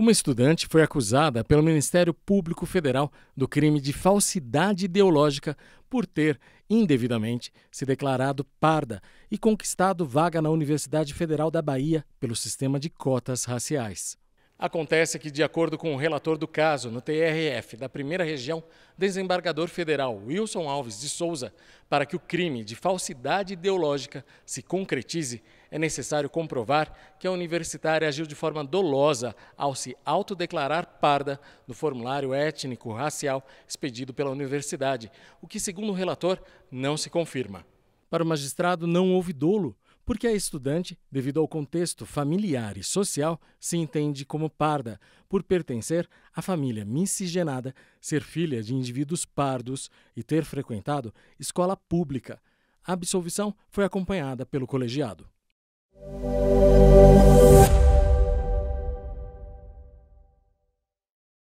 Uma estudante foi acusada pelo Ministério Público Federal do crime de falsidade ideológica por ter, indevidamente, se declarado parda e conquistado vaga na Universidade Federal da Bahia pelo sistema de cotas raciais. Acontece que, de acordo com o relator do caso no TRF da primeira região, desembargador federal Wilson Alves de Souza, para que o crime de falsidade ideológica se concretize, é necessário comprovar que a universitária agiu de forma dolosa ao se autodeclarar parda no formulário étnico-racial expedido pela universidade, o que, segundo o relator, não se confirma. Para o magistrado, não houve dolo porque a estudante, devido ao contexto familiar e social, se entende como parda, por pertencer à família miscigenada, ser filha de indivíduos pardos e ter frequentado escola pública. A absolvição foi acompanhada pelo colegiado.